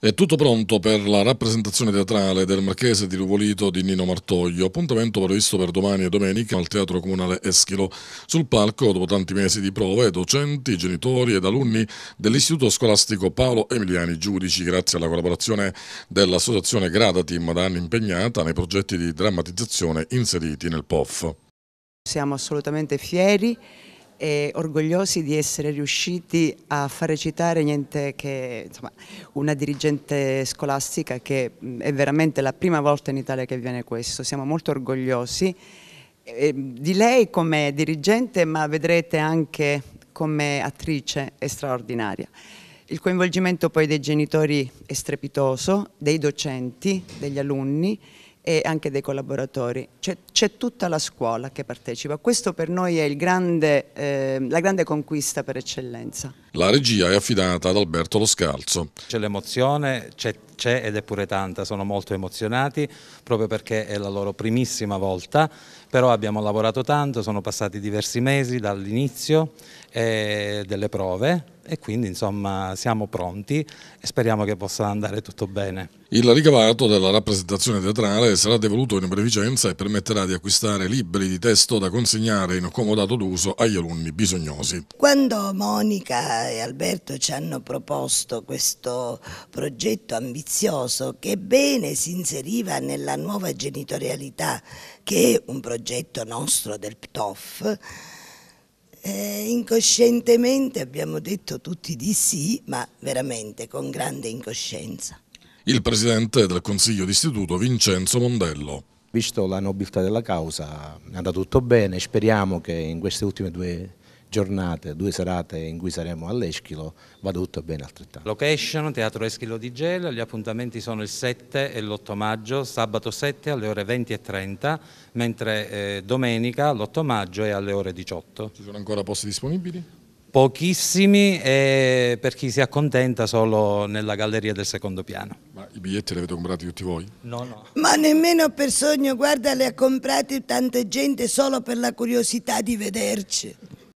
È tutto pronto per la rappresentazione teatrale del Marchese di Ruvolito di Nino Martoglio, appuntamento previsto per domani e domenica al Teatro Comunale Eschilo. Sul palco, dopo tanti mesi di prove, docenti, genitori ed alunni dell'Istituto Scolastico Paolo Emiliani Giudici, grazie alla collaborazione dell'associazione Gradatim da anni impegnata nei progetti di drammatizzazione inseriti nel POF. Siamo assolutamente fieri e orgogliosi di essere riusciti a far recitare niente che insomma, una dirigente scolastica che è veramente la prima volta in Italia che viene questo, siamo molto orgogliosi di lei come dirigente ma vedrete anche come attrice è straordinaria. Il coinvolgimento poi dei genitori è strepitoso, dei docenti, degli alunni e anche dei collaboratori. C'è tutta la scuola che partecipa, questo per noi è grande, eh, la grande conquista per eccellenza. La regia è affidata ad Alberto Lo Scalzo. C'è l'emozione, c'è ed è pure tanta, sono molto emozionati proprio perché è la loro primissima volta, però abbiamo lavorato tanto, sono passati diversi mesi dall'inizio eh, delle prove, e quindi insomma siamo pronti e speriamo che possa andare tutto bene. Il ricavato della rappresentazione teatrale sarà devoluto in beneficenza e permetterà di acquistare libri di testo da consegnare in accomodato d'uso agli alunni bisognosi. Quando Monica e Alberto ci hanno proposto questo progetto ambizioso che bene si inseriva nella nuova genitorialità che è un progetto nostro del PTOF, incoscientemente abbiamo detto tutti di sì, ma veramente con grande incoscienza. Il presidente del Consiglio d'Istituto Vincenzo Mondello. Visto la nobiltà della causa, è andato tutto bene, speriamo che in queste ultime due giornate, due serate in cui saremo all'Eschilo, va tutto bene altrettanto. Location, Teatro Eschilo di Gela, gli appuntamenti sono il 7 e l'8 maggio, sabato 7 alle ore 20 e 30, mentre eh, domenica l'8 maggio è alle ore 18. Ci sono ancora posti disponibili? Pochissimi e per chi si accontenta solo nella galleria del secondo piano. Ma i biglietti li avete comprati tutti voi? No, no. Ma nemmeno per sogno, guarda, li ha comprati tanta gente solo per la curiosità di vederci.